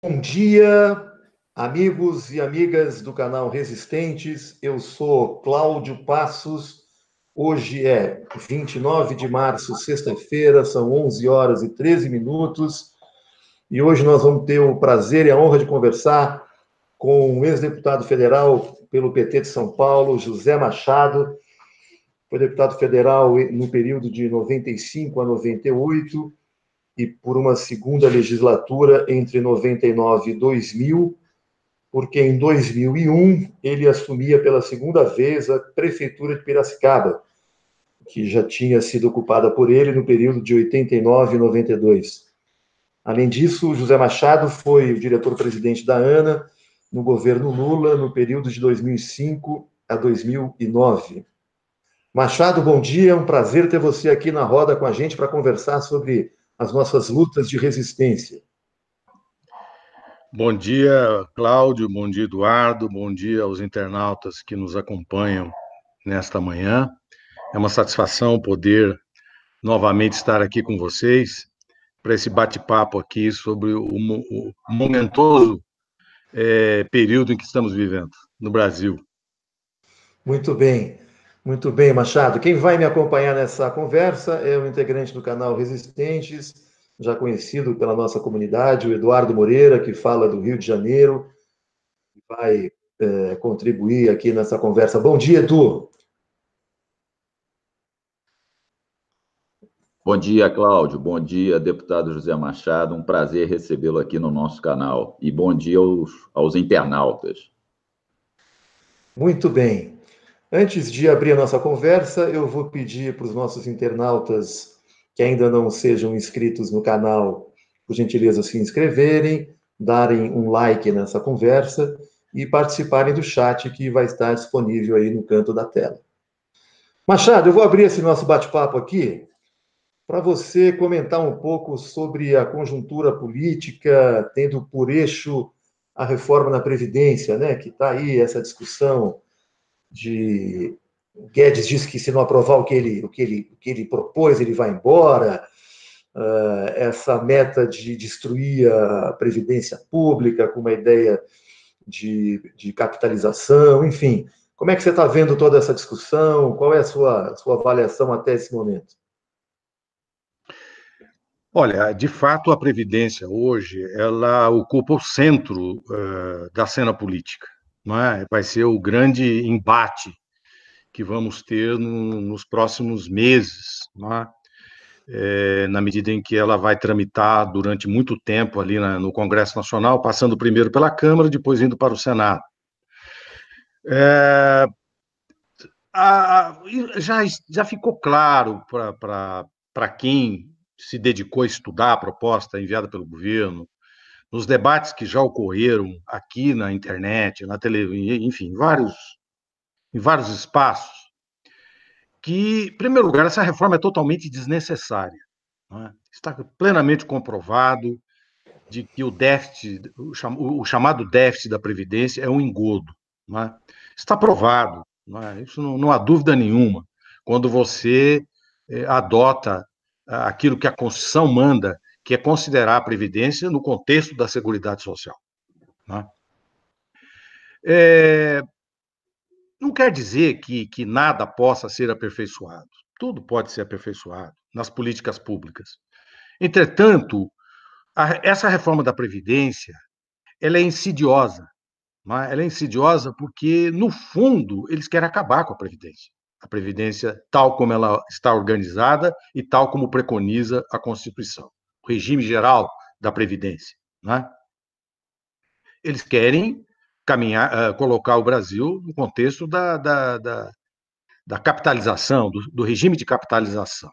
Bom dia, amigos e amigas do canal Resistentes. Eu sou Cláudio Passos. Hoje é 29 de março, sexta-feira, são 11 horas e 13 minutos. E hoje nós vamos ter o prazer e a honra de conversar com o ex-deputado federal pelo PT de São Paulo, José Machado. Foi deputado federal no período de 95 a 98 e por uma segunda legislatura entre 99 e 2000, porque em 2001 ele assumia pela segunda vez a prefeitura de Piracicaba, que já tinha sido ocupada por ele no período de 89 e 92. Além disso, José Machado foi o diretor-presidente da ANA no governo Lula no período de 2005 a 2009. Machado, bom dia, é um prazer ter você aqui na roda com a gente para conversar sobre as nossas lutas de resistência. Bom dia, Cláudio, bom dia, Eduardo, bom dia aos internautas que nos acompanham nesta manhã. É uma satisfação poder novamente estar aqui com vocês para esse bate-papo aqui sobre o, o momentoso é, período em que estamos vivendo no Brasil. Muito bem. Muito bem, Machado. Quem vai me acompanhar nessa conversa é o integrante do canal Resistentes, já conhecido pela nossa comunidade, o Eduardo Moreira, que fala do Rio de Janeiro, e vai é, contribuir aqui nessa conversa. Bom dia, Edu. Bom dia, Cláudio. Bom dia, deputado José Machado. Um prazer recebê-lo aqui no nosso canal. E bom dia aos, aos internautas. Muito bem. Antes de abrir a nossa conversa, eu vou pedir para os nossos internautas que ainda não sejam inscritos no canal, por gentileza, se inscreverem, darem um like nessa conversa e participarem do chat que vai estar disponível aí no canto da tela. Machado, eu vou abrir esse nosso bate-papo aqui para você comentar um pouco sobre a conjuntura política, tendo por eixo a reforma na Previdência, né, que está aí essa discussão de Guedes disse que se não aprovar o que ele, o que ele, o que ele propôs, ele vai embora. Uh, essa meta de destruir a previdência pública com uma ideia de, de capitalização, enfim. Como é que você está vendo toda essa discussão? Qual é a sua, sua avaliação até esse momento? Olha, de fato, a Previdência hoje, ela ocupa o centro uh, da cena política não é? vai ser o grande embate que vamos ter no, nos próximos meses, é? É, na medida em que ela vai tramitar durante muito tempo ali na, no Congresso Nacional, passando primeiro pela Câmara, depois indo para o Senado. É, a, já, já ficou claro para quem se dedicou a estudar a proposta enviada pelo governo, nos debates que já ocorreram aqui na internet, na televisão, enfim, vários, em vários espaços, que, em primeiro lugar, essa reforma é totalmente desnecessária. É? Está plenamente comprovado de que o déficit, o chamado déficit da Previdência é um engodo. Não é? Está provado, não é? isso não, não, há dúvida nenhuma. Quando você eh, adota aquilo que a Constituição manda que é considerar a Previdência no contexto da Seguridade Social. Né? É, não quer dizer que, que nada possa ser aperfeiçoado. Tudo pode ser aperfeiçoado nas políticas públicas. Entretanto, a, essa reforma da Previdência ela é insidiosa. Né? Ela é insidiosa porque, no fundo, eles querem acabar com a Previdência. A Previdência, tal como ela está organizada e tal como preconiza a Constituição regime geral da Previdência. Né? Eles querem caminhar, uh, colocar o Brasil no contexto da, da, da, da capitalização, do, do, regime de capitalização,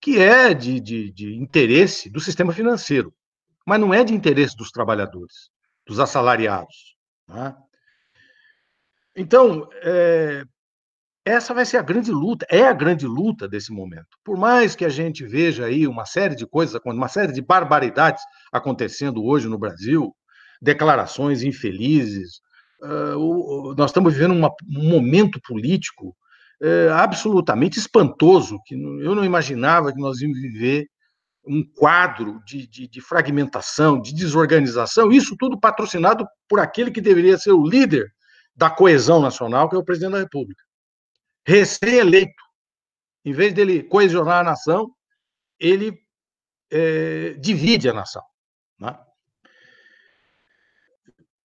que é de, de, de interesse do sistema financeiro, mas não é de interesse dos trabalhadores, dos assalariados. Né? Então, é, essa vai ser a grande luta, é a grande luta desse momento. Por mais que a gente veja aí uma série de coisas, uma série de barbaridades acontecendo hoje no Brasil, declarações infelizes, nós estamos vivendo um momento político absolutamente espantoso, que eu não imaginava que nós íamos viver um quadro de, de, de, fragmentação, de desorganização, isso tudo patrocinado por aquele que deveria ser o líder da coesão nacional, que é o presidente da República recém-eleito, em vez dele coesionar a nação, ele é, divide a nação. Né?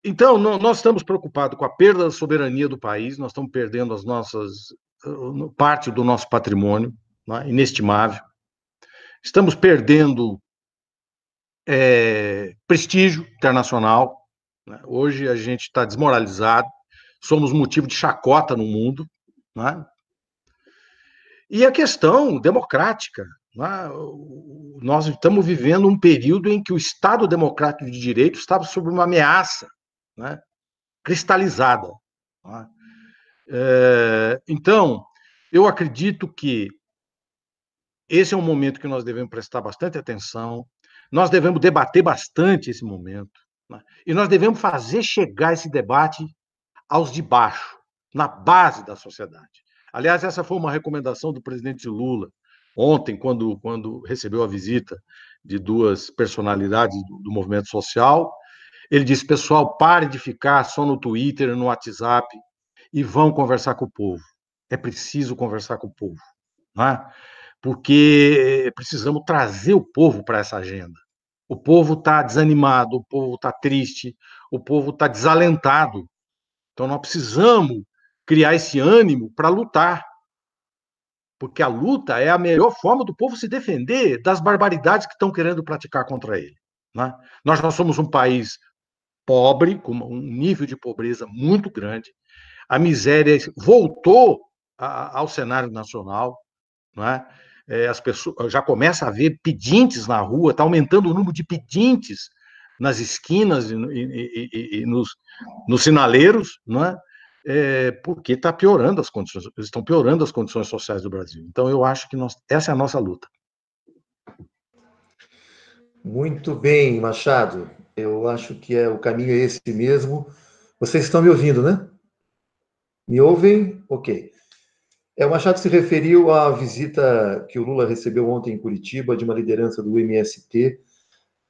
Então, nós estamos preocupados com a perda da soberania do país, nós estamos perdendo as nossas uh, parte do nosso patrimônio, né? inestimável. Estamos perdendo é, prestígio internacional. Né? Hoje a gente está desmoralizado, somos motivo de chacota no mundo. Né? E a questão democrática. Né? Nós estamos vivendo um período em que o Estado Democrático de Direito estava sob uma ameaça né, cristalizada. Né? É, então, eu acredito que esse é um momento que nós devemos prestar bastante atenção, nós devemos debater bastante esse momento, né, e nós devemos fazer chegar esse debate aos de baixo, na base da sociedade. Aliás, essa foi uma recomendação do presidente Lula ontem, quando, quando recebeu a visita de duas personalidades do, do movimento social. Ele disse: pessoal, pare de ficar só no Twitter, no WhatsApp e vão conversar com o povo. É preciso conversar com o povo, né? porque eh, precisamos trazer o povo para essa agenda. O povo está desanimado, o povo está triste, o povo está desalentado. Então, nós precisamos criar esse ânimo para lutar. Porque a luta é a melhor forma do povo se defender das barbaridades que estão querendo praticar contra ele. Né? Nós não somos um país pobre, com um nível de pobreza muito grande. A miséria voltou a, ao cenário nacional. Né? É, as pessoas já começa a ver pedintes na rua, está aumentando o número de pedintes nas esquinas e, e, e, e nos, nos sinaleiros, né? é, porque tá piorando as condições, estão piorando as condições sociais do Brasil. Então, eu acho que nós, essa é a nossa luta. Muito bem, Machado. Eu acho que é o caminho é esse mesmo. Vocês estão me ouvindo, né? Me ouvem? Ok. É, o Machado se referiu à visita que o Lula recebeu ontem em Curitiba de uma liderança do MST,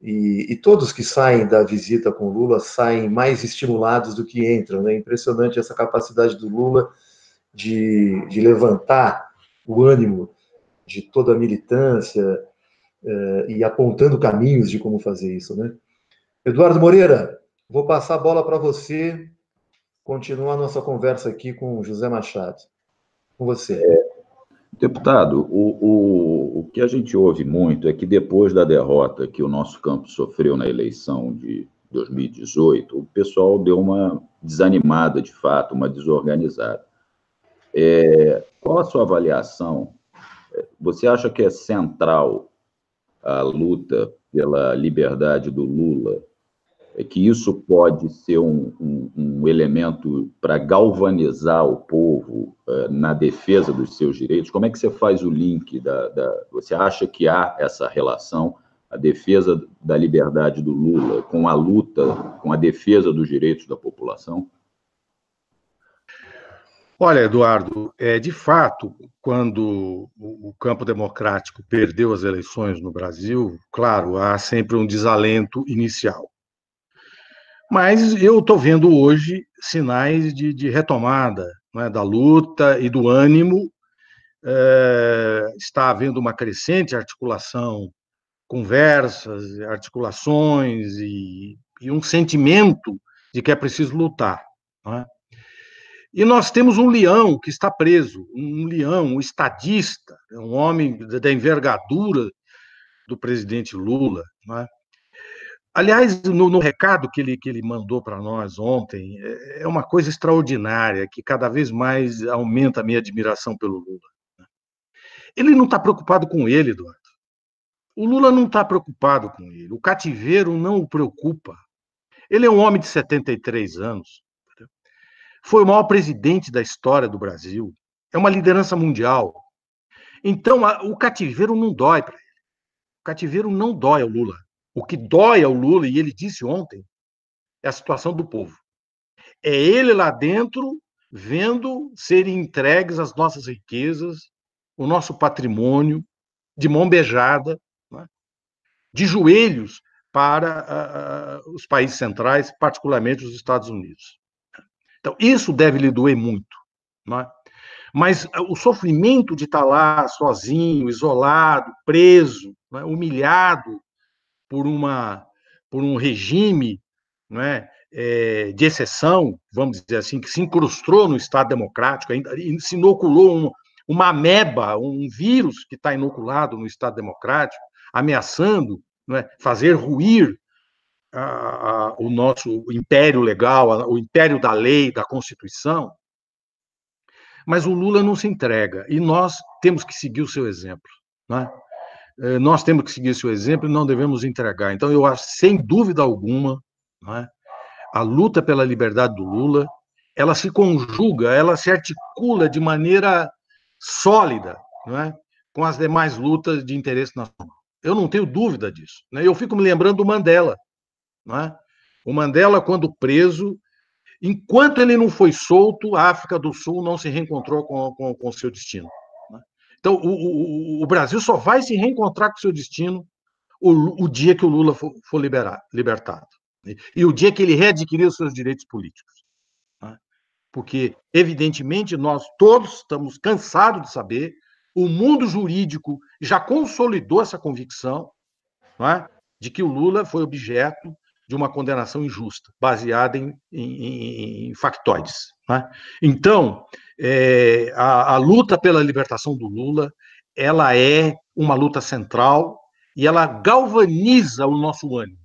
e, e, todos que saem da visita com Lula saem mais estimulados do que entram. É né? impressionante essa capacidade do Lula de, de, levantar o ânimo de toda a militância eh, e apontando caminhos de como fazer isso. Né? Eduardo Moreira, vou passar a bola para você continuar nossa conversa aqui com José Machado. Com você. É. Deputado, o, o, o que a gente ouve muito é que depois da derrota que o nosso campo sofreu na eleição de 2018, o pessoal deu uma desanimada de fato, uma desorganizada. É, qual a sua avaliação? É, você acha que é central a luta pela liberdade do Lula é que isso pode ser um, um, um elemento para galvanizar o povo uh, na defesa dos seus direitos? Como é que você faz o link? Da, da, você acha que há essa relação, a defesa da liberdade do Lula, com a luta, com a defesa dos direitos da população? Olha, Eduardo, é, de fato, quando o campo democrático perdeu as eleições no Brasil, claro, há sempre um desalento inicial. Mas eu estou vendo hoje sinais de, de retomada né, da luta e do ânimo. É, está havendo uma crescente articulação, conversas, articulações e, e um sentimento de que é preciso lutar. Né? E nós temos um leão que está preso, um leão, um estadista, um homem da envergadura do presidente Lula, né? Aliás, no, no, recado que ele, que ele mandou para nós ontem, é, é uma coisa extraordinária que cada vez mais aumenta a minha admiração pelo Lula. Né? Ele não está preocupado com ele, Eduardo. O Lula não está preocupado com ele. O cativeiro não o preocupa. Ele é um homem de 73 anos. Foi o maior presidente da história do Brasil. É uma liderança mundial. Então, a, o cativeiro não dói para ele. O cativeiro não dói ao Lula. O que dói ao Lula, e ele disse ontem, é a situação do povo. É ele lá dentro vendo serem entregues as nossas riquezas, o nosso patrimônio, de mão beijada, né? de joelhos para uh, os países centrais, particularmente os Estados Unidos. Então, isso deve lhe doer muito. É? Mas uh, o sofrimento de estar lá sozinho, isolado, preso, é, humilhado, por, uma, por um regime não é, é, de exceção, vamos dizer assim, que se incrustou no Estado Democrático, se inoculou um, uma ameba, um vírus que está inoculado no Estado Democrático, ameaçando é, fazer ruir a, a, o nosso império legal, a, o império da lei, da Constituição. Mas o Lula não se entrega e nós temos que seguir o seu exemplo. Não é? Eh, nós temos que seguir seu exemplo e não devemos entregar. Então, eu acho, sem dúvida alguma, né, a luta pela liberdade do Lula, ela se conjuga, ela se articula de maneira sólida né, com as demais lutas de interesse nacional. Eu não tenho dúvida disso. Né? Eu fico me lembrando do Mandela. Né? O Mandela, quando preso, enquanto ele não foi solto, a África do Sul não se reencontrou com o seu destino. Então, o, o, o Brasil só vai se reencontrar com o seu destino o, o dia que o Lula for, for liberar, libertado. Né? E o dia que ele readquirir os seus direitos políticos. Né? Porque, evidentemente, nós todos estamos cansados de saber, o mundo jurídico já consolidou essa convicção é? de que o Lula foi objeto de uma condenação injusta, baseada em, em, em factoides. Né? Então, é, a, a luta pela libertação do Lula, ela é uma luta central e ela galvaniza o nosso ânimo.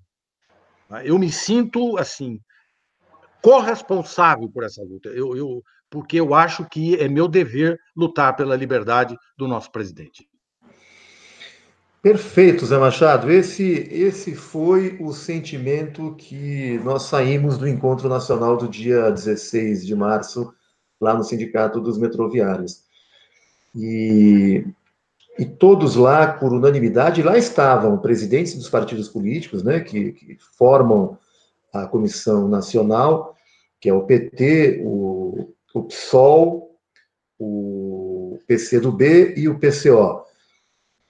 Né? Eu me sinto, assim, corresponsável por essa luta, eu, eu, porque eu acho que é meu dever lutar pela liberdade do nosso presidente. Perfeito, Zé Machado. Esse, esse foi o sentimento que nós saímos do Encontro Nacional do dia 16 de março, lá no Sindicato dos Metroviários. E, e todos lá, por unanimidade, lá estavam presidentes dos partidos políticos, né, que, que formam a Comissão Nacional, que é o PT, o, o PSOL, o PCdoB e o PCO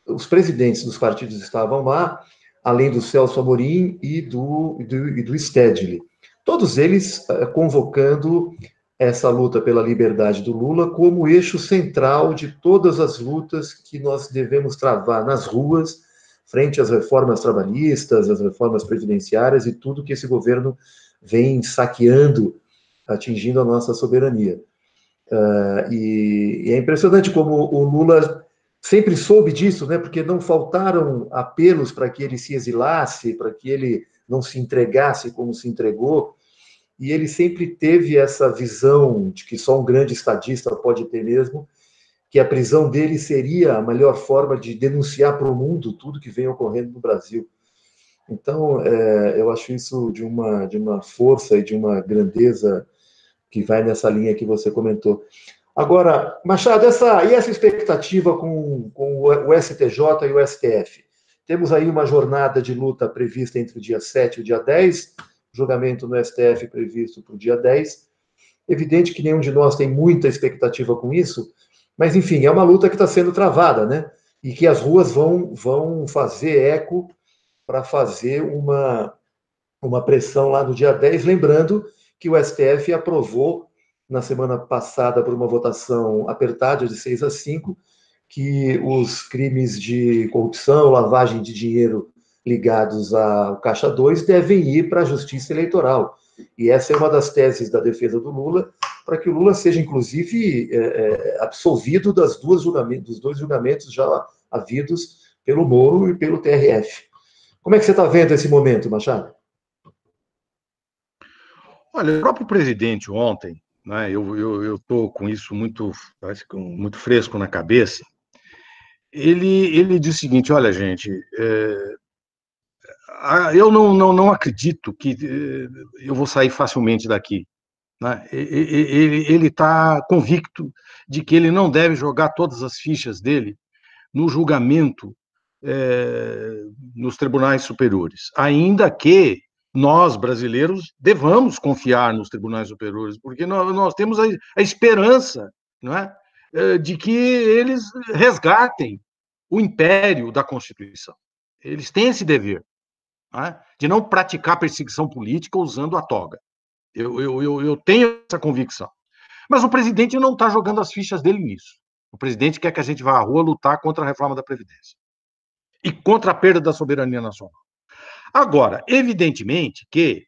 os presidentes dos partidos estavam lá, além do Celso Amorim e do, e do, e do Stedley. Todos eles eh, convocando essa luta pela liberdade do Lula como eixo central de todas as lutas que nós devemos travar nas ruas, frente às reformas trabalhistas, às reformas previdenciárias e tudo que esse governo vem saqueando, atingindo a nossa soberania. Uh, e, e é impressionante como o Lula sempre soube disso, né? Porque não faltaram apelos para que ele se exilasse, para que ele não se entregasse como se entregou. E ele sempre teve essa visão de que só um grande estadista pode ter mesmo, que a prisão dele seria a melhor forma de denunciar para o mundo tudo que vem ocorrendo no Brasil. Então, é, eu acho isso de uma, de uma força e de uma grandeza que vai nessa linha que você comentou. Agora, Machado, essa, e essa expectativa com, com o STJ e o STF? Temos aí uma jornada de luta prevista entre o dia 7 e o dia 10, julgamento no STF previsto para o dia 10. Evidente que nenhum de nós tem muita expectativa com isso, mas enfim, é uma luta que está sendo travada, né? E que as ruas vão, vão fazer eco para fazer uma, uma pressão lá no dia 10, lembrando que o STF aprovou na semana passada por uma votação apertada de 6 a 5, que os crimes de corrupção, lavagem de dinheiro ligados ao Caixa 2 devem ir para a Justiça Eleitoral. E essa é uma das teses da defesa do Lula, para que o Lula seja, inclusive, é, é, absolvido das duas dos dois julgamentos já havidos pelo Moro e pelo TRF. Como é que você está vendo esse momento, Machado? Olha, o próprio presidente ontem né? Eu estou eu, eu com isso muito, muito fresco na cabeça. Ele, ele diz o seguinte: olha, gente, é, eu não, não, não acredito que eh, eu vou sair facilmente daqui. Né? Ele está convicto de que ele não deve jogar todas as fichas dele no julgamento é, nos tribunais superiores, ainda que nós, brasileiros, devamos confiar nos tribunais superiores, porque nós, nós temos a, a esperança não é? Eh, de que eles resgatem o império da Constituição. Eles têm esse dever não é? de não praticar perseguição política usando a toga. Eu, eu, eu, eu tenho essa convicção. Mas o presidente não está jogando as fichas dele nisso. O presidente quer que a gente vá à rua lutar contra a reforma da Previdência e contra a perda da soberania nacional. Agora, evidentemente que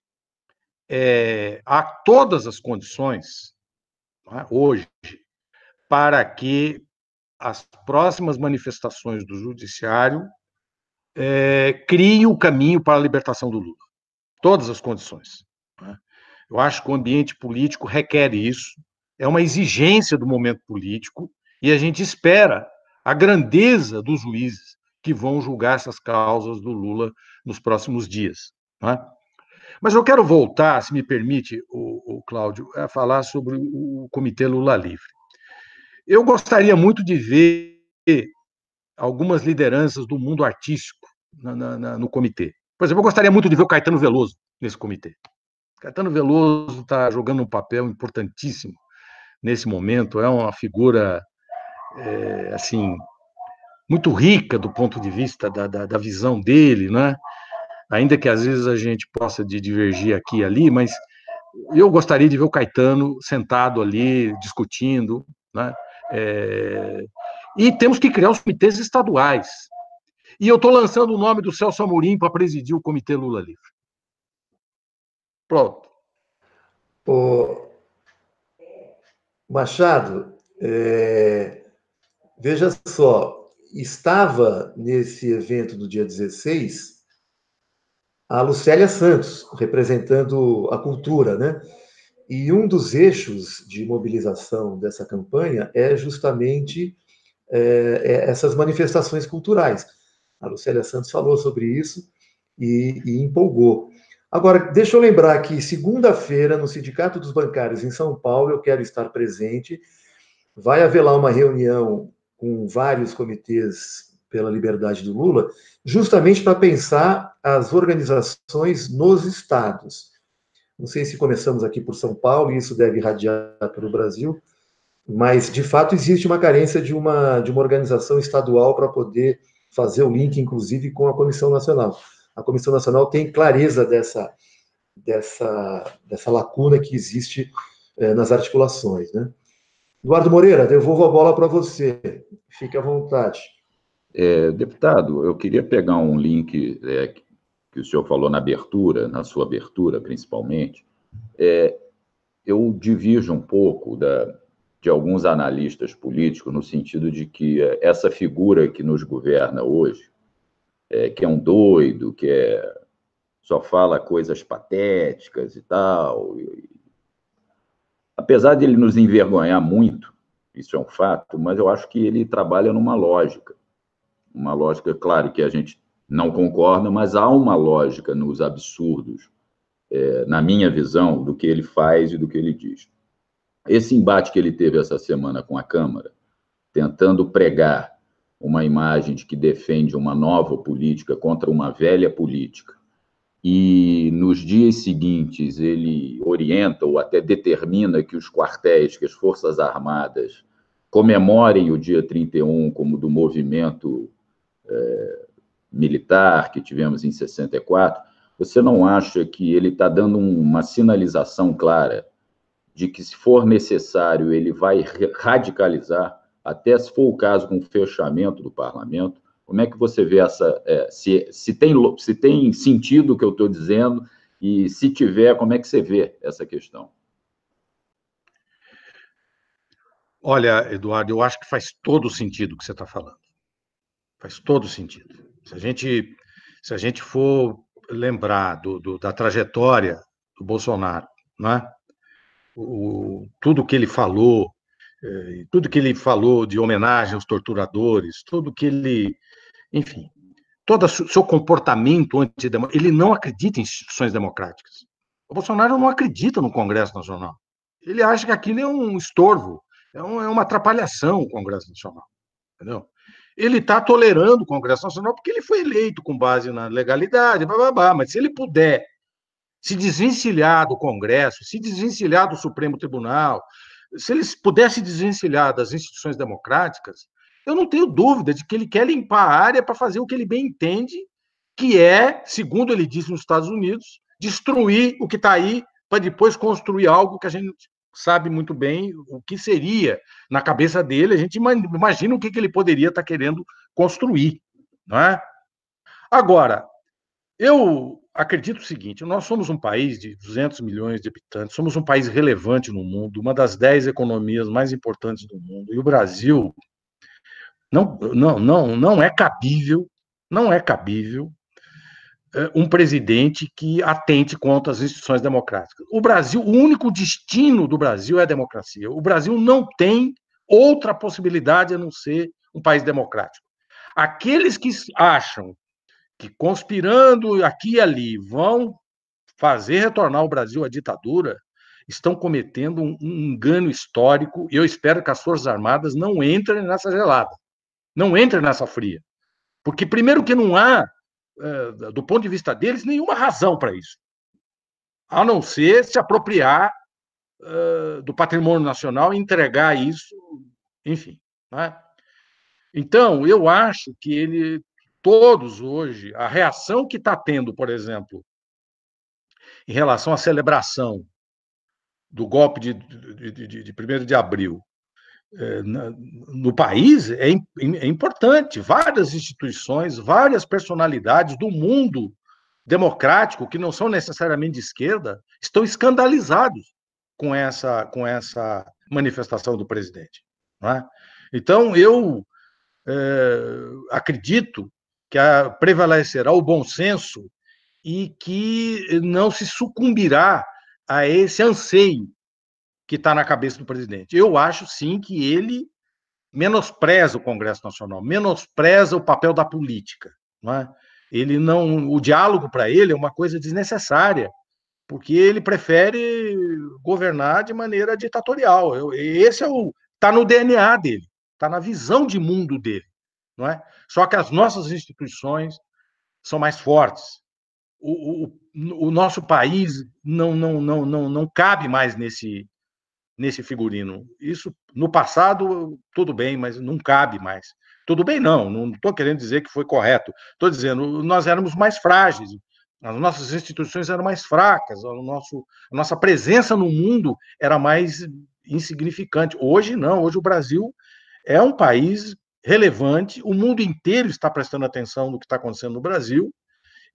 é, há todas as condições é, hoje para que as próximas manifestações do judiciário é, criem o caminho para a libertação do Lula. Todas as condições. Né? Eu acho que o ambiente político requer isso, é uma exigência do momento político, e a gente espera a grandeza dos juízes que vão julgar essas causas do Lula nos próximos dias. Né? Mas eu quero voltar, se me permite, o, o Cláudio, a falar sobre o, Comitê Lula Livre. Eu gostaria muito de ver algumas lideranças do mundo artístico na, na, no comitê. Por exemplo, eu gostaria muito de ver o Caetano Veloso nesse comitê. O Caetano Veloso está jogando um papel importantíssimo nesse momento, é uma figura é, assim muito rica do ponto de vista da, da, da visão dele, né? Ainda que às vezes a gente possa divergir aqui e ali, mas eu gostaria de ver o Caetano sentado ali, discutindo, né? É... E temos que criar os comitês estaduais. E eu estou lançando o nome do Celso Amorim para presidir o Comitê Lula Livre. Pronto. O Machado, é... veja só, estava nesse evento do dia 16 a Lucélia Santos, representando a cultura, né? E um dos eixos de mobilização dessa campanha é justamente é, é, essas manifestações culturais. A Lucélia Santos falou sobre isso e, e empolgou. Agora, deixa eu lembrar que segunda-feira, no Sindicato dos Bancários em São Paulo, eu quero estar presente. Vai haver lá uma reunião com vários comitês pela liberdade do Lula, justamente para pensar as organizações nos estados. Não sei se começamos aqui por São Paulo, e isso deve irradiar para o Brasil, mas de fato existe uma carência de uma, de uma organização estadual para poder fazer o link, inclusive, com a Comissão Nacional. A Comissão Nacional tem clareza dessa, dessa, dessa lacuna que existe eh, nas articulações. Né? Eduardo Moreira, devolvo a bola para você. Fique à vontade. É, deputado, eu queria pegar um link é, que o senhor falou na abertura, na sua abertura principalmente. É, eu divirjo um pouco da, de alguns analistas políticos no sentido de que é, essa figura que nos governa hoje, é, que é um doido, que é, só fala coisas patéticas e tal, e, apesar de ele nos envergonhar muito, isso é um fato, mas eu acho que ele trabalha numa lógica. Uma lógica, claro, que a gente não concorda, mas há uma lógica nos absurdos, é, na minha visão, do que ele faz e do que ele diz. Esse embate que ele teve essa semana com a Câmara, tentando pregar uma imagem de que defende uma nova política contra uma velha política, e nos dias seguintes ele orienta ou até determina que os quartéis, que as Forças Armadas comemorem o dia 31 como do movimento é, militar que tivemos em 64, você não acha que ele está dando uma sinalização clara de que, se for necessário, ele vai radicalizar, até se for o caso com o fechamento do parlamento, como é que você vê essa. É, se, se, tem, se tem sentido o que eu estou dizendo, e se tiver, como é que você vê essa questão? Olha, Eduardo, eu acho que faz todo sentido o que você está falando. Faz todo sentido. Se a gente, se a gente for lembrar do, do, da trajetória do Bolsonaro, né? O, tudo que ele falou, eh, tudo que ele falou de homenagem aos torturadores, tudo que ele enfim, todo o seu comportamento antidemocrático, ele não acredita em instituições democráticas. O Bolsonaro não acredita no Congresso Nacional. Ele acha que aquilo é um estorvo, é, um, é uma atrapalhação o Congresso Nacional. Entendeu? Ele está tolerando o Congresso Nacional porque ele foi eleito com base na legalidade, blá, blá, blá, mas se ele puder se desvencilhar do Congresso, se desvencilhar do Supremo Tribunal, se puder se desvencilhar das instituições democráticas, eu não tenho dúvida de que ele quer limpar a área para fazer o que ele bem entende, que é, segundo ele disse nos Estados Unidos, destruir o que está aí para depois construir algo que a gente sabe muito bem o que seria na cabeça dele. A gente imagina o que, ele poderia estar tá querendo construir, não é? Agora, eu acredito o seguinte: nós somos um país de 200 milhões de habitantes, somos um país relevante no mundo, uma das 10 economias mais importantes do mundo, e o Brasil não, não, não, não é cabível, não é cabível eh, um presidente que atente contra as instituições democráticas. O Brasil, o único destino do Brasil é a democracia. O Brasil não tem outra possibilidade a não ser um país democrático. Aqueles que acham que conspirando aqui e ali vão fazer retornar o Brasil à ditadura estão cometendo um engano histórico e eu espero que as Forças Armadas não entrem nessa gelada. Não entra nessa fria. Porque, primeiro, que não há, eh, do ponto de vista deles, nenhuma razão para isso. A não ser se apropriar eh, do patrimônio nacional e entregar isso, enfim. Né? Então, eu acho que ele, todos hoje, a reação que está tendo, por exemplo, em relação à celebração do golpe de, de, de, de 1 de abril é, no país é, é importante. Várias instituições, várias personalidades do mundo democrático, que não são necessariamente de esquerda, estão escandalizados com essa, com essa manifestação do presidente. É? Então, eu é, acredito que a, prevalecerá o bom senso e que não se sucumbirá a esse anseio que está na cabeça do presidente. Eu acho, sim, que ele menospreza o Congresso Nacional, menospreza o papel da política. Não é? Ele não, o diálogo para ele é uma coisa desnecessária, porque ele prefere governar de maneira ditatorial. Eu, esse é o está no DNA dele, está na visão de mundo dele, não é? Só que as nossas instituições são mais fortes. O, o, o nosso país não, não, não, não, não cabe mais nesse nesse figurino. Isso no passado tudo bem, mas não cabe mais. Tudo bem não, não estou querendo dizer que foi correto. Estou dizendo nós éramos mais frágeis, as nossas instituições eram mais fracas, o nosso, a nossa presença no mundo era mais insignificante. Hoje não, hoje o Brasil é um país relevante, o mundo inteiro está prestando atenção no que está acontecendo no Brasil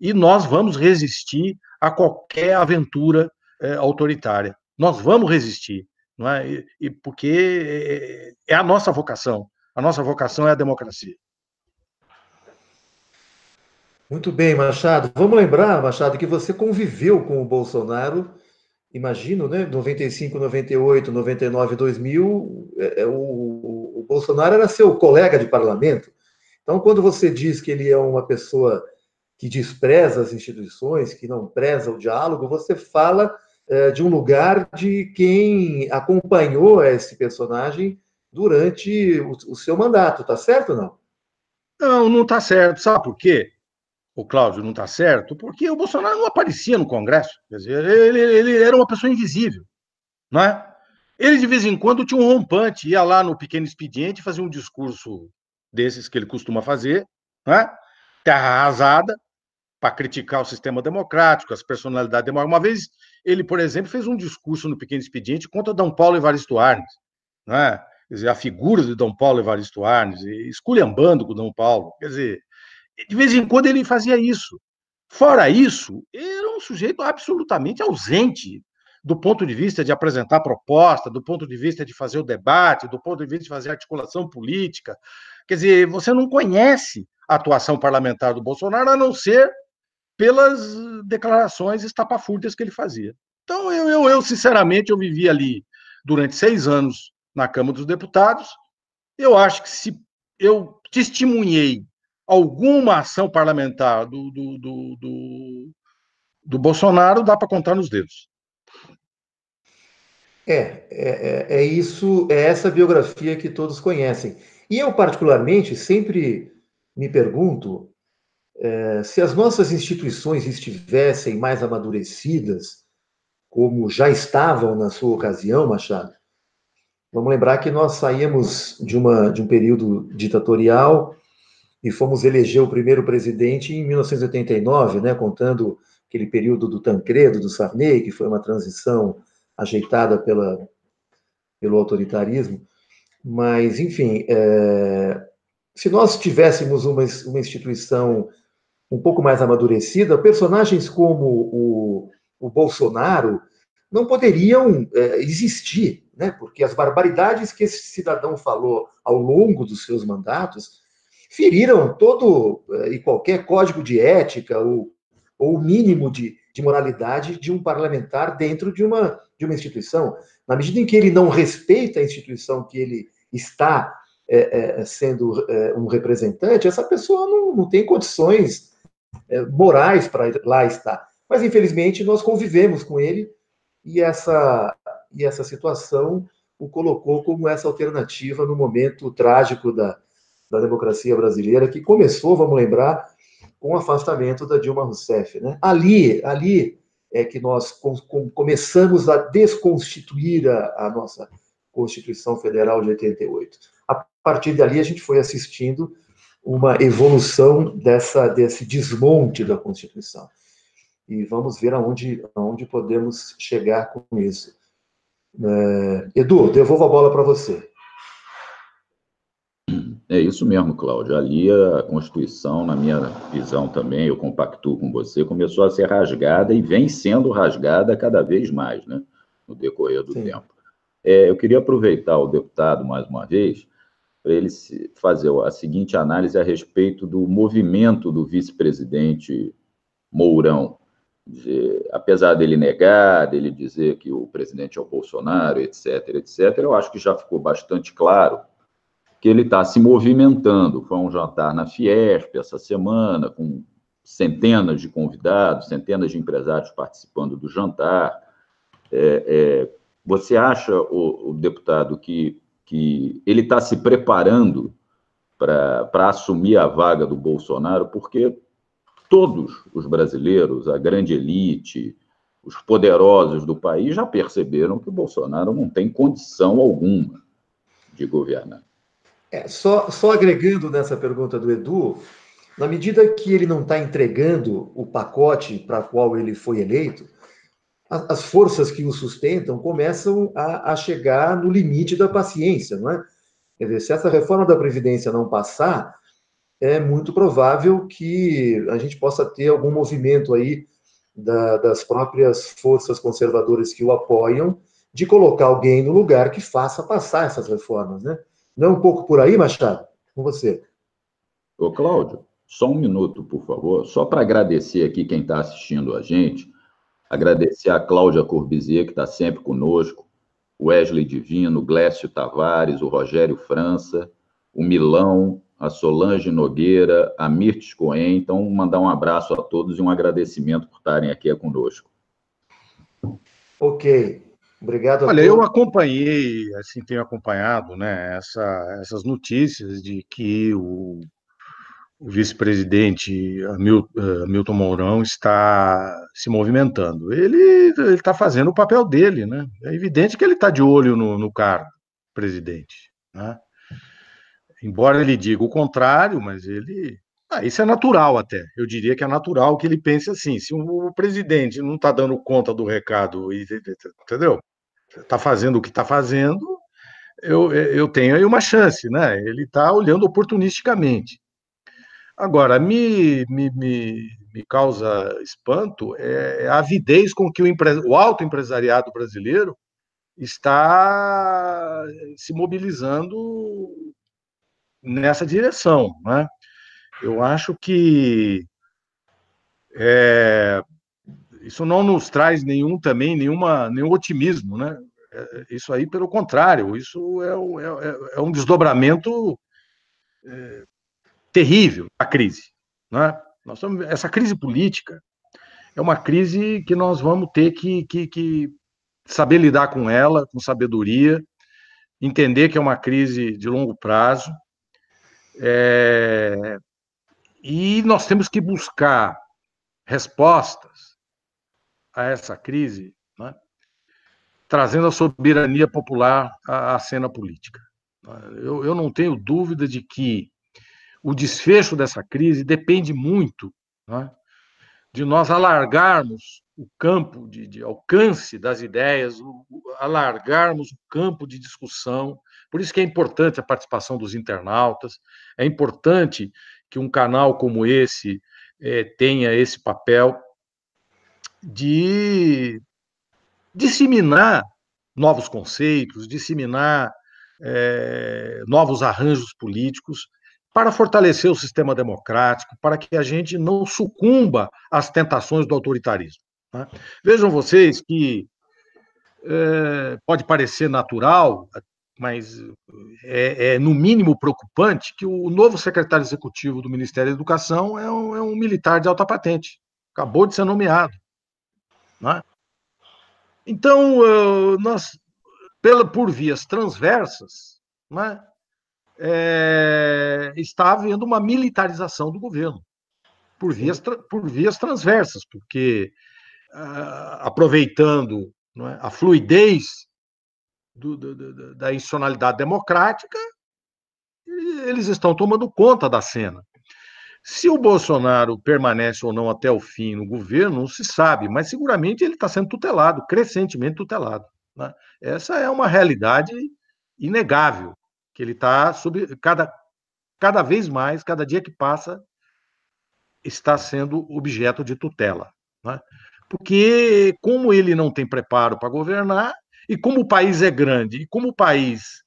e nós vamos resistir a qualquer aventura eh, autoritária. Nós vamos resistir não é? E, e porque eh, é, a nossa vocação. A nossa vocação é a democracia. Muito bem, Machado. Vamos lembrar, Machado, que você conviveu com o Bolsonaro, imagino, né? 95, 98, 99, 2000. É, é o, o Bolsonaro era seu colega de parlamento. Então, quando você diz que ele é uma pessoa que despreza as instituições, que não preza o diálogo, você fala é, de um lugar de quem acompanhou esse personagem durante o, o seu mandato, tá certo ou não? Não, não tá certo. Sabe por quê? O Cláudio não tá certo porque o Bolsonaro não aparecia no Congresso. Quer dizer, ele, ele era uma pessoa invisível, não é? Ele de vez em quando tinha um rompante, ia lá no pequeno expediente, fazia um discurso desses que ele costuma fazer, é? Terra arrasada, para criticar o sistema democrático, as personalidades democráticas. Uma vez, ele, por exemplo, fez um discurso no Pequeno Expediente contra Dom Paulo Evaristo Arnes, né? quer dizer, a figura de Dom Paulo Evaristo Arnes, esculhambando com Dom Paulo. Quer dizer, de vez em quando ele fazia isso. Fora isso, era um sujeito absolutamente ausente do ponto de vista de apresentar proposta, do ponto de vista de fazer o debate, do ponto de vista de fazer articulação política. Quer dizer, você não conhece a atuação parlamentar do Bolsonaro, a não ser pelas declarações estapafúrdias que ele fazia. Então, eu, eu, eu, sinceramente, eu vivi ali durante seis anos na Câmara dos Deputados. Eu acho que se eu testemunhei alguma ação parlamentar do, do, do, do, do Bolsonaro, dá para contar nos dedos. É, é, é, é isso, é essa biografia que todos conhecem. E eu, particularmente, sempre me pergunto eh, se as nossas instituições estivessem mais amadurecidas, como já estavam na sua ocasião, Machado, vamos lembrar que nós saímos de, uma, de um período ditatorial e fomos eleger o primeiro presidente em 1989, né, contando aquele período do Tancredo, do Sarney, que foi uma transição ajeitada pela, pelo autoritarismo. Mas, enfim, é, se nós tivéssemos uma, uma instituição um pouco mais amadurecida, personagens como o, o Bolsonaro não poderiam é, existir, né? porque as barbaridades que esse cidadão falou ao longo dos seus mandatos feriram todo é, e qualquer código de ética ou, ou mínimo de, de moralidade de um parlamentar dentro de uma, de uma instituição. Na medida em que ele não respeita a instituição que ele está é, é, sendo é, um representante, essa pessoa não, não tem condições é, morais para lá estar. Mas, infelizmente, nós convivemos com ele e essa, e essa situação o colocou como essa alternativa no momento trágico da, da democracia brasileira, que começou, vamos lembrar, com o afastamento da Dilma Rousseff. Né? Ali, ali é que nós com, com, começamos a desconstituir a, a nossa Constituição Federal de 88. A partir dali, a gente foi assistindo uma evolução dessa, desse desmonte da Constituição. E vamos ver aonde, aonde podemos chegar com isso. É, Edu, devolvo a bola para você. É isso mesmo, Cláudio. Ali a Constituição, na minha visão também, eu compactuo com você, começou a ser rasgada e vem sendo rasgada cada vez mais, né, no decorrer do Sim. tempo. É, eu queria aproveitar o deputado mais uma vez para ele fazer a seguinte análise a respeito do movimento do vice-presidente Mourão. apesar dele negar, dele dizer que o presidente é o Bolsonaro, etc., etc., eu acho que já ficou bastante claro que ele está se movimentando. Foi um jantar na Fiesp essa semana, com centenas de convidados, centenas de empresários participando do jantar. É, é, você acha, o, o deputado, que que ele está se preparando para assumir a vaga do Bolsonaro, porque todos os brasileiros, a grande elite, os poderosos do país já perceberam que o Bolsonaro não tem condição alguma de governar. É, só, só agregando nessa pergunta do Edu, na medida que ele não está entregando o pacote para qual ele foi eleito, as forças que o sustentam começam a, a chegar no limite da paciência, não é? Quer dizer, se essa reforma da Previdência não passar, é muito provável que a gente possa ter algum movimento aí da, das próprias forças conservadoras que o apoiam, de colocar alguém no lugar que faça passar essas reformas, né? Não é um pouco por aí, Machado? Com você. Ô, Cláudio, só um minuto, por favor, só para agradecer aqui quem está assistindo a gente. Agradecer a Cláudia Corbizier, que está sempre conosco, Wesley Divino, o Glécio Tavares, o Rogério França, o Milão, a Solange Nogueira, a Mirtes Coen. Então, mandar um abraço a todos e um agradecimento por estarem aqui conosco. Ok. Obrigado. Olha, eu acompanhei, assim, tenho acompanhado, né, essa, essas notícias de que o o vice-presidente eh, Milton Mourão está se movimentando. Ele está fazendo o papel dele, né? É evidente que ele está de olho no, no cara, presidente. Né? Embora ele diga o contrário, mas ele. Ah, isso é natural até. Eu diria que é natural que ele pense assim. Se o presidente não está dando conta do recado, entendeu? Está fazendo o que está fazendo, eu, eu tenho aí uma chance, né? Ele está olhando oportunisticamente. Agora, me, me, me, me causa espanto é, é a avidez com que o, empre... o alto empresariado brasileiro está se mobilizando nessa direção. Né? Eu acho que é, isso não nos traz nenhum também, nenhuma, nenhum otimismo. Né? É, é, isso aí, pelo contrário, isso é, é, é um desdobramento terrível a crise. Né? Nós estamos, essa crise política é uma crise que nós vamos ter que, que, que saber lidar com ela, com sabedoria, entender que é uma crise de longo prazo. É, e nós temos que buscar respostas a essa crise, né? trazendo a soberania popular à, à cena política. É? Eu, eu, não tenho dúvida de que o desfecho dessa crise depende muito né, de nós alargarmos o campo de, de alcance das ideias, alargarmos o campo de discussão. Por isso que é importante a participação dos internautas, é importante que um canal como esse é, tenha esse papel de disseminar novos conceitos, disseminar é, novos arranjos políticos para fortalecer o sistema democrático, para que a gente não sucumba às tentações do autoritarismo. Né? Vejam vocês que é, pode parecer natural, mas é, é, no mínimo preocupante que o novo secretário executivo do Ministério da Educação é um, é um militar de alta patente, acabou de ser nomeado. Né? Então, eh, nós, pela, por vias transversas, né, é, está havendo uma militarização do governo, por vias, por vias transversas, porque ah, aproveitando é, a fluidez do, do, do, da institucionalidade democrática, eles estão tomando conta da cena. Se o Bolsonaro permanece ou não até o fim no governo, não se sabe, mas seguramente ele está sendo tutelado, crescentemente tutelado. Né? Essa é uma realidade inegável que ele está cada, cada vez mais, cada dia que passa, está sendo objeto de tutela. Né? Porque, como ele não tem preparo para governar, e como o país é grande, e como o país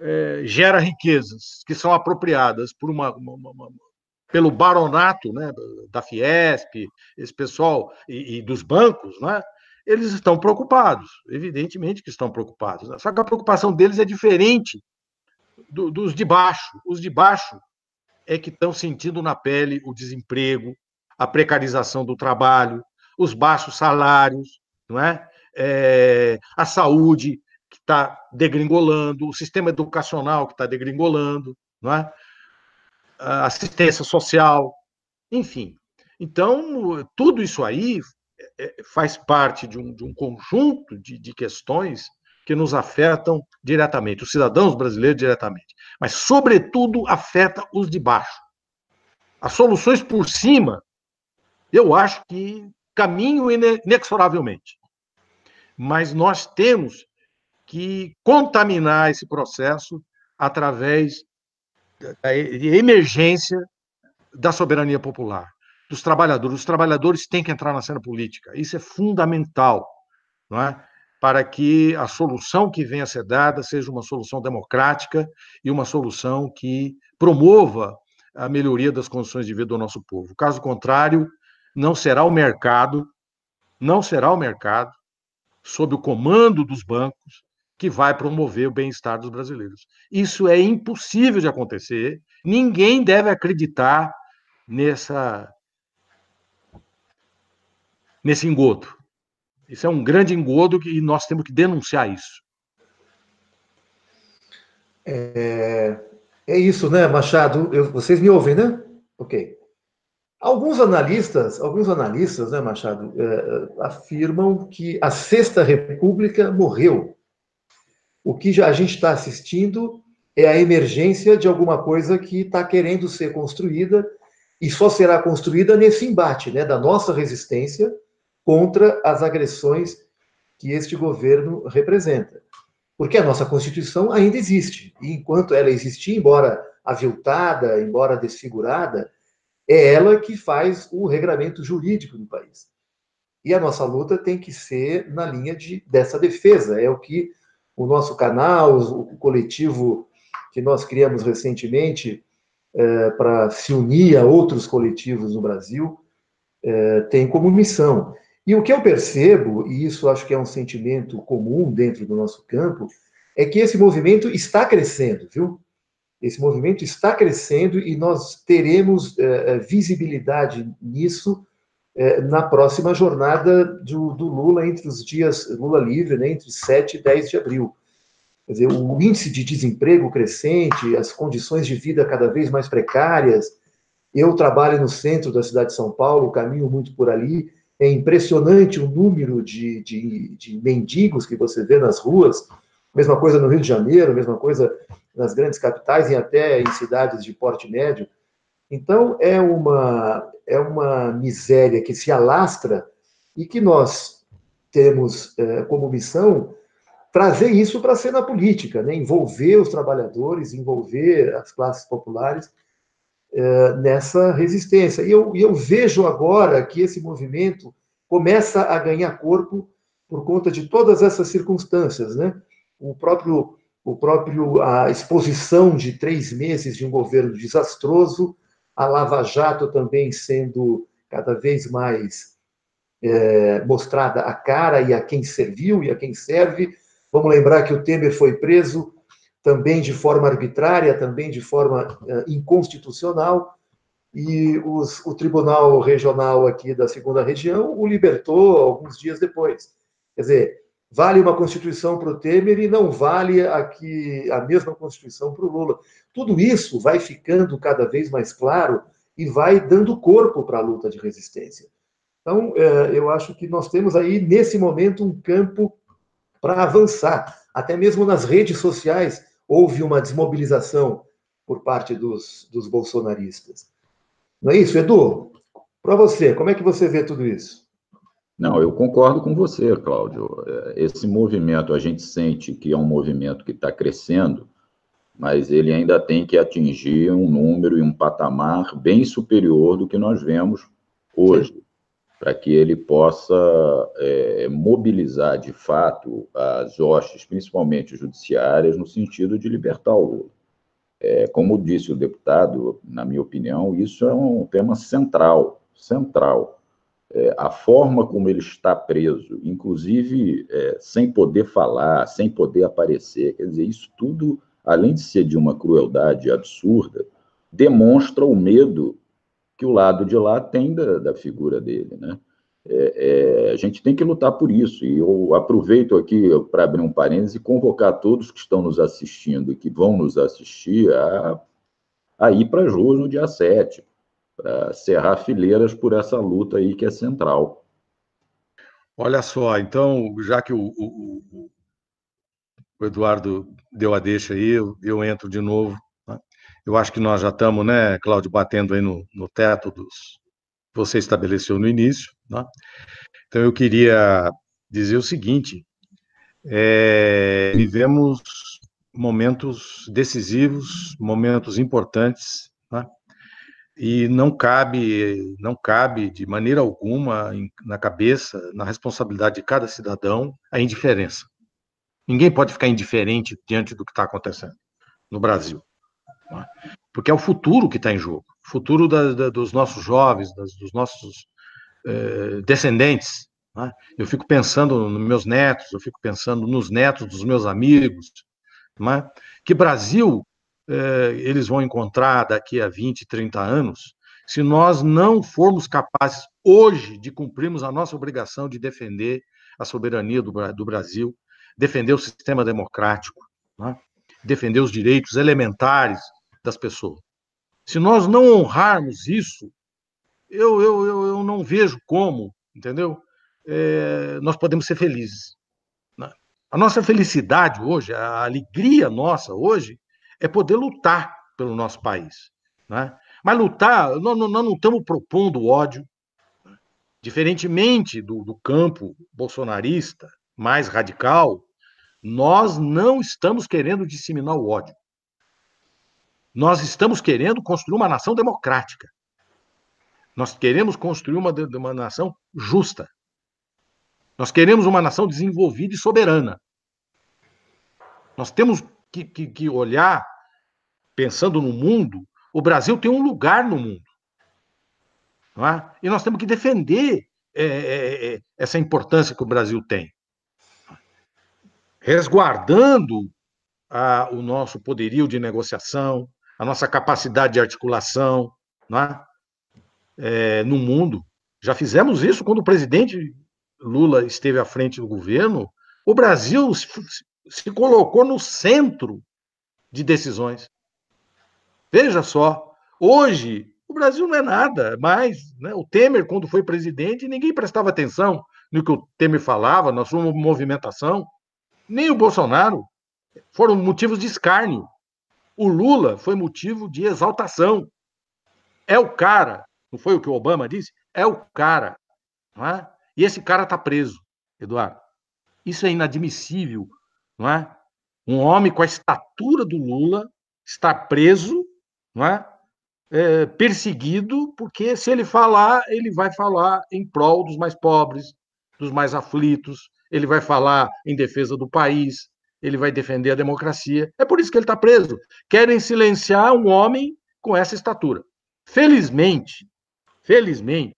é, gera riquezas que são apropriadas por uma, uma, uma, pelo baronato né, da Fiesp, esse pessoal, e, e dos bancos, né, eles estão preocupados, evidentemente que estão preocupados. Né? Só que a preocupação deles é diferente do, dos de baixo. Os de baixo é que estão sentindo na pele o desemprego, a precarização do trabalho, os baixos salários, não é? é a saúde que está degringolando, o sistema educacional que está degringolando, não é? A assistência social, enfim. Então, tudo isso aí é, é, faz parte de um, de um conjunto de, de questões que nos afetam diretamente, os cidadãos brasileiros diretamente, mas, sobretudo, afeta os de baixo. As soluções por cima, eu acho que caminham inexoravelmente. Mas nós temos que contaminar esse processo através da emergência da soberania popular, dos trabalhadores. Os trabalhadores têm que entrar na cena política, isso é fundamental. Não é? para que a solução que venha a ser dada seja uma solução democrática e uma solução que promova a melhoria das condições de vida do nosso povo. Caso contrário, não será o mercado, não será o mercado, sob o comando dos bancos, que vai promover o bem-estar dos brasileiros. Isso é impossível de acontecer, ninguém deve acreditar nessa nesse engodo. Isso é um grande engodo e nós temos que denunciar isso. É, é isso, né, Machado? Eu, vocês me ouvem, né? Ok. Alguns analistas, alguns analistas, né, Machado, é, é, afirmam que a Sexta República morreu. O que já a gente está assistindo é a emergência de alguma coisa que está querendo ser construída e só será construída nesse embate, né, da nossa resistência contra as agressões que este governo representa. Porque a nossa Constituição ainda existe. E enquanto ela existir, embora aviltada, embora desfigurada, é ela que faz o regramento jurídico do país. E a nossa luta tem que ser na linha de, dessa defesa. É o que o nosso canal, o coletivo que nós criamos recentemente é, para se unir a outros coletivos no Brasil, é, tem como missão. E o que eu percebo, e isso acho que é um sentimento comum dentro do nosso campo, é que esse movimento está crescendo, viu? Esse movimento está crescendo e nós teremos eh, eh, visibilidade nisso eh, na próxima jornada do, do, Lula entre os dias Lula livre, né, entre 7 e 10 de abril. Quer dizer, o índice de desemprego crescente, as condições de vida cada vez mais precárias. Eu trabalho no centro da cidade de São Paulo, caminho muito por ali é impressionante o número de, de, de mendigos que você vê nas ruas, mesma coisa no Rio de Janeiro, mesma coisa nas grandes capitais e até em cidades de porte médio. Então, é uma, é uma miséria que se alastra e que nós temos é, como missão trazer isso para a cena política, né? envolver os trabalhadores, envolver as classes populares é, nessa resistência. E eu, eu vejo agora que esse movimento começa a ganhar corpo por conta de todas essas circunstâncias, né? O próprio, o próprio a exposição de três meses de um governo desastroso, a Lava Jato também sendo cada vez mais é, mostrada a cara e a quem serviu e a quem serve. Vamos lembrar que o Temer foi preso também de forma arbitrária, também de forma eh, inconstitucional, e os, o Tribunal Regional aqui da Segunda Região o libertou alguns dias depois. Quer dizer, vale uma Constituição para o Temer e não vale aqui a mesma Constituição para o Lula. Tudo isso vai ficando cada vez mais claro e vai dando corpo para a luta de resistência. Então, eh, eu acho que nós temos aí, nesse momento, um campo para avançar, até mesmo nas redes sociais houve uma desmobilização por parte dos, dos bolsonaristas. Não é isso, Edu? Para você, como é que você vê tudo isso? Não, eu concordo com você, Cláudio. É, esse movimento, a gente sente que é um movimento que está crescendo, mas ele ainda tem que atingir um número e um patamar bem superior do que nós vemos hoje para que ele possa é, mobilizar de fato as hostes, principalmente judiciárias, no sentido de libertar o Lula. É, como disse o deputado, na minha opinião, isso é um tema central, central. É, a forma como ele está preso, inclusive é, sem poder falar, sem poder aparecer, quer dizer, isso tudo, além de ser de uma crueldade absurda, demonstra o medo que o lado de lá tem da, da figura dele, né? É, é, a gente tem que lutar por isso. E eu aproveito aqui para abrir um parênteses e convocar todos que estão nos assistindo e que vão nos assistir a, a ir para as ruas no dia 7, para cerrar fileiras por essa luta aí que é central. Olha só, então, já que o, o, o Eduardo deu a deixa aí, eu, eu entro de novo eu acho que nós já estamos, né, Cláudio, batendo aí no, no teto dos você estabeleceu no início. Né? Então, eu queria dizer o seguinte: é, vivemos momentos decisivos, momentos importantes, né? e não cabe, não cabe de maneira alguma na cabeça, na responsabilidade de cada cidadão, a indiferença. Ninguém pode ficar indiferente diante do que está acontecendo no Brasil. Né? Porque é o futuro que está em jogo o futuro da, da, dos nossos jovens, das, dos nossos eh, descendentes. Né? Eu fico pensando nos meus netos, eu fico pensando nos netos dos meus amigos. Né? Que Brasil eh, eles vão encontrar daqui a 20, 30 anos se nós não formos capazes hoje de cumprirmos a nossa obrigação de defender a soberania do, do Brasil, defender o sistema democrático, né? defender os direitos elementares das pessoas. Se nós não honrarmos isso, eu, eu, eu, eu não vejo como, entendeu? É, nós podemos ser felizes. Né? A nossa felicidade hoje, a alegria nossa hoje, é poder lutar pelo nosso país. Né? Mas lutar, nós, nós não estamos propondo ódio. Né? Diferentemente do, do campo bolsonarista mais radical, nós não estamos querendo disseminar o ódio. Nós estamos querendo construir uma nação democrática. Nós queremos construir uma, uma nação justa. Nós queremos uma nação desenvolvida e soberana. Nós temos que, que, que olhar, pensando no mundo, o Brasil tem um lugar no mundo. Não é? E nós temos que defender é, é, é essa importância que o Brasil tem, resguardando a, o nosso poderio de negociação, a nossa capacidade de articulação, não é? É, no mundo. Já fizemos isso quando o presidente Lula esteve à frente do governo. O Brasil se, se colocou no centro de decisões. Veja só, hoje o Brasil não é nada mais. Né? O Temer, quando foi presidente, ninguém prestava atenção no que o Temer falava, na sua movimentação. Nem o Bolsonaro. Foram motivos de escárnio. O Lula foi motivo de exaltação. É o cara, não foi o que o Obama disse? É o cara. Não é? E esse cara está preso, Eduardo. Isso é inadmissível. Não é? Um homem com a estatura do Lula está preso, não é? é? perseguido, porque se ele falar, ele vai falar em prol dos mais pobres, dos mais aflitos, ele vai falar em defesa do país, ele vai defender a democracia. É por isso que ele está preso. Querem silenciar um homem com essa estatura. Felizmente, felizmente,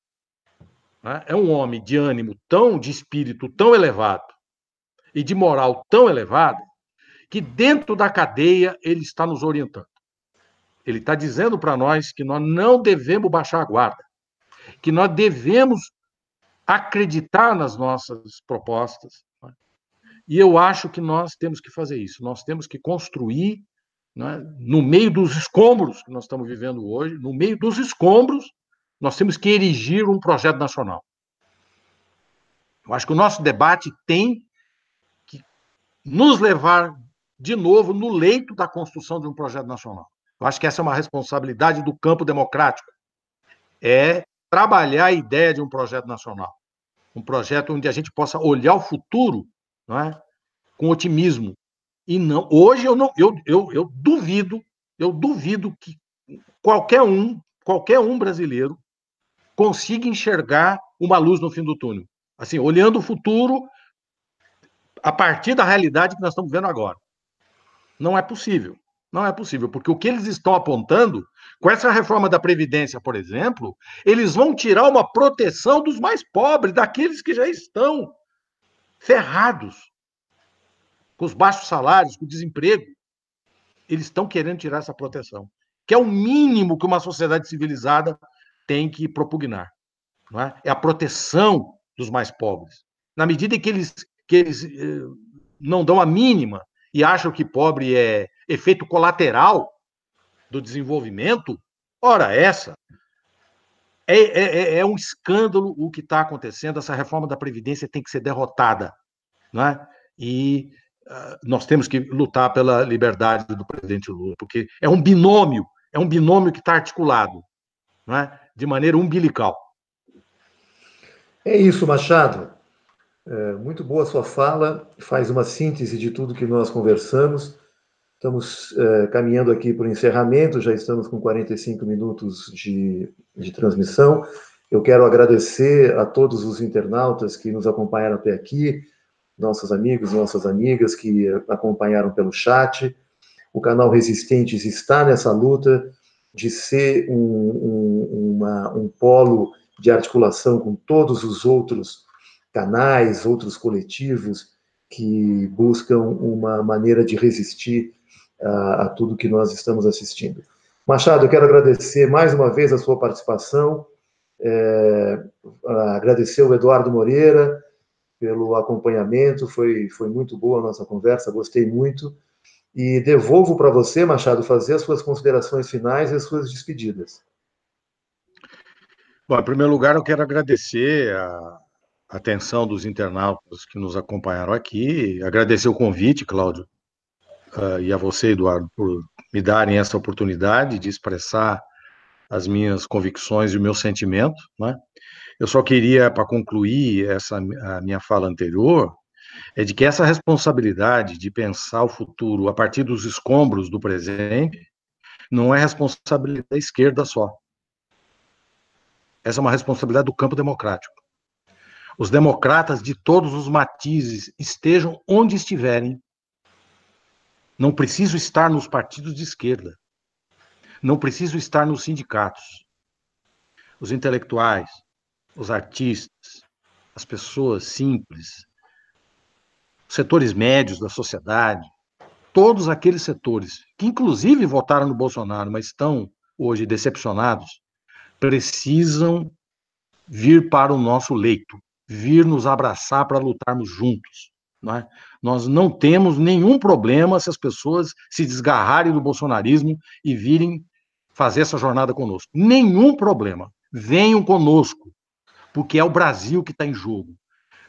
né, é um homem de ânimo tão, de espírito tão elevado e de moral tão elevada, que dentro da cadeia ele está nos orientando. Ele está dizendo para nós que nós não devemos baixar a guarda, que nós devemos acreditar nas nossas propostas, e eu acho que nós temos que fazer isso. Nós temos que construir, né, no meio dos escombros que nós estamos vivendo hoje, no meio dos escombros, nós temos que erigir um projeto nacional. Eu acho que o nosso debate tem que nos levar de novo no leito da construção de um projeto nacional. Eu acho que essa é uma responsabilidade do campo democrático. É trabalhar a ideia de um projeto nacional. Um projeto onde a gente possa olhar o futuro não é? com otimismo. E não, hoje eu não, eu, eu, eu duvido, eu duvido que qualquer um, qualquer um brasileiro consiga enxergar uma luz no fim do túnel. Assim, olhando o futuro a partir da realidade que nós estamos vendo agora. Não é possível. Não é possível, porque o que eles estão apontando, com essa reforma da Previdência, por exemplo, eles vão tirar uma proteção dos mais pobres, daqueles que já estão ferrados com os baixos salários, com o desemprego. Eles estão querendo tirar essa proteção, que é o mínimo que uma sociedade civilizada tem que propugnar. É? é? a proteção dos mais pobres. Na medida que eles, que eles eh, não dão a mínima e acham que pobre é efeito colateral do desenvolvimento, ora essa, é, é, é, é um escândalo o que está acontecendo. Essa reforma da Previdência tem que ser derrotada. Né? E uh, nós temos que lutar pela liberdade do presidente Lula, porque é um binômio, é um binômio que está articulado né? de maneira umbilical. É isso, Machado. É, muito boa a sua fala, faz uma síntese de tudo que nós conversamos. Estamos eh, caminhando aqui para o encerramento, já estamos com 45 minutos de, de transmissão. Eu quero agradecer a todos os internautas que nos acompanharam até aqui, nossos amigos e nossas amigas que acompanharam pelo chat. O canal Resistentes está nessa luta de ser um, um, uma, um polo de articulação com todos os outros canais, outros coletivos que buscam uma maneira de resistir a, a tudo que nós estamos assistindo. Machado, eu quero agradecer mais uma vez a sua participação, é, agradecer o Eduardo Moreira pelo acompanhamento, foi, foi muito boa a nossa conversa, gostei muito. E devolvo para você, Machado, fazer as suas considerações finais e as suas despedidas. Bom, em primeiro lugar, eu quero agradecer a atenção dos internautas que nos acompanharam aqui, agradecer o convite, Cláudio, uh, e a você, Eduardo, por me darem essa oportunidade de expressar as minhas convicções e o meu sentimento. Né? Eu só queria, para concluir essa a minha fala anterior, é de que essa responsabilidade de pensar o futuro a partir dos escombros do presente não é responsabilidade da esquerda só. Essa é uma responsabilidade do campo democrático. Os democratas de todos os matizes, estejam onde estiverem, não preciso estar nos partidos de esquerda. Não preciso estar nos sindicatos. Os intelectuais, os artistas, as pessoas simples, os setores médios da sociedade, todos aqueles setores que, inclusive, votaram no Bolsonaro, mas estão hoje decepcionados, precisam vir para o nosso leito, vir nos abraçar para lutarmos juntos. É? Nós não temos nenhum problema se as pessoas se desgarrarem do bolsonarismo e virem fazer essa jornada conosco. Nenhum problema. Venham conosco, porque é o Brasil que está em jogo.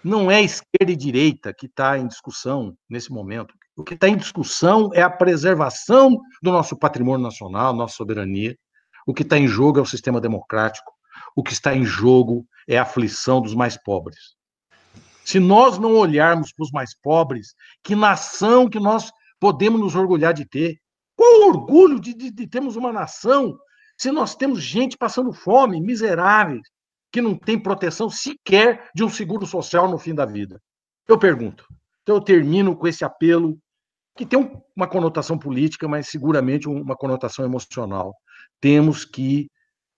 Não é esquerda e direita que está em discussão nesse momento. O que está em discussão é a preservação do nosso patrimônio nacional, nossa soberania. O que está em jogo é o sistema democrático. O que está em jogo é a aflição dos mais pobres. Se nós não olharmos para os mais pobres, que nação que nós podemos nos orgulhar de ter? Qual o orgulho de, de, de termos uma nação se nós temos gente passando fome, miseráveis, que não tem proteção sequer de um seguro social no fim da vida? Eu pergunto. Então eu termino com esse apelo que tem uma conotação política, mas seguramente uma conotação emocional. Temos que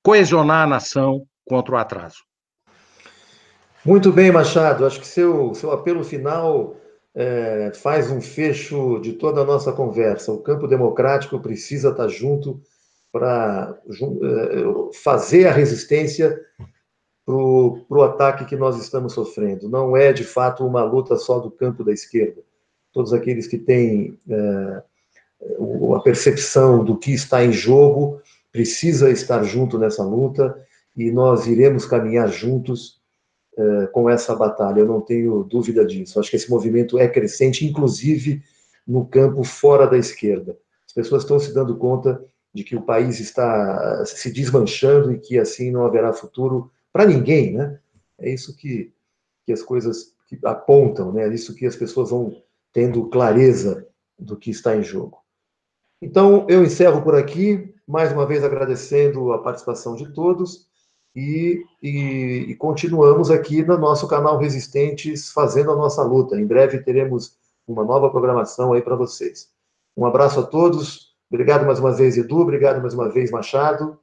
coesionar a nação contra o atraso. Muito bem, Machado. Acho que seu, seu apelo final é, faz um fecho de toda a nossa conversa. O campo democrático precisa estar junto para é, fazer a resistência para o ataque que nós estamos sofrendo. Não é, de fato, uma luta só do campo da esquerda. Todos aqueles que têm é, a percepção do que está em jogo precisa estar junto nessa luta e nós iremos caminhar juntos eh, com essa batalha, eu não tenho dúvida disso. Acho que esse movimento é crescente, inclusive no campo fora da esquerda. As pessoas estão se dando conta de que o país está eh, se desmanchando e que assim não haverá futuro para ninguém, né? É isso que, que as coisas apontam, né? É isso que as pessoas vão tendo clareza do que está em jogo. Então, eu encerro por aqui, mais uma vez agradecendo a participação de todos e, e, e, continuamos aqui no nosso canal Resistentes fazendo a nossa luta. Em breve teremos uma nova programação aí para vocês. Um abraço a todos. Obrigado mais uma vez, Edu. Obrigado mais uma vez, Machado.